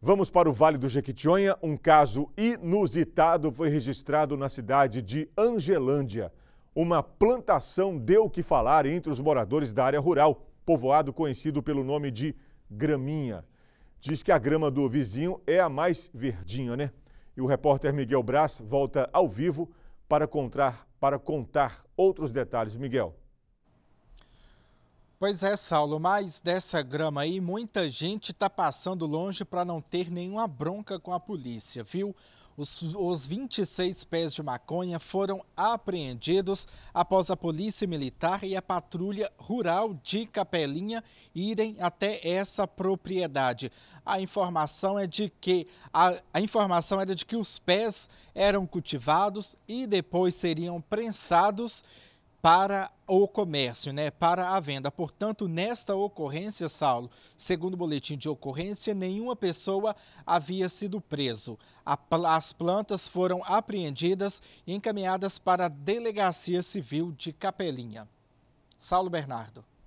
Vamos para o Vale do Jequitinhonha. Um caso inusitado foi registrado na cidade de Angelândia. Uma plantação deu o que falar entre os moradores da área rural, povoado conhecido pelo nome de Graminha. Diz que a grama do vizinho é a mais verdinha, né? E o repórter Miguel Braz volta ao vivo para contar, para contar outros detalhes. Miguel. Pois é, Saulo, mas dessa grama aí, muita gente está passando longe para não ter nenhuma bronca com a polícia, viu? Os, os 26 pés de maconha foram apreendidos após a Polícia Militar e a Patrulha Rural de Capelinha irem até essa propriedade. A informação é de que a, a informação era de que os pés eram cultivados e depois seriam prensados para o comércio, né, para a venda. Portanto, nesta ocorrência, Saulo, segundo o boletim de ocorrência, nenhuma pessoa havia sido preso. A, as plantas foram apreendidas e encaminhadas para a Delegacia Civil de Capelinha. Saulo Bernardo.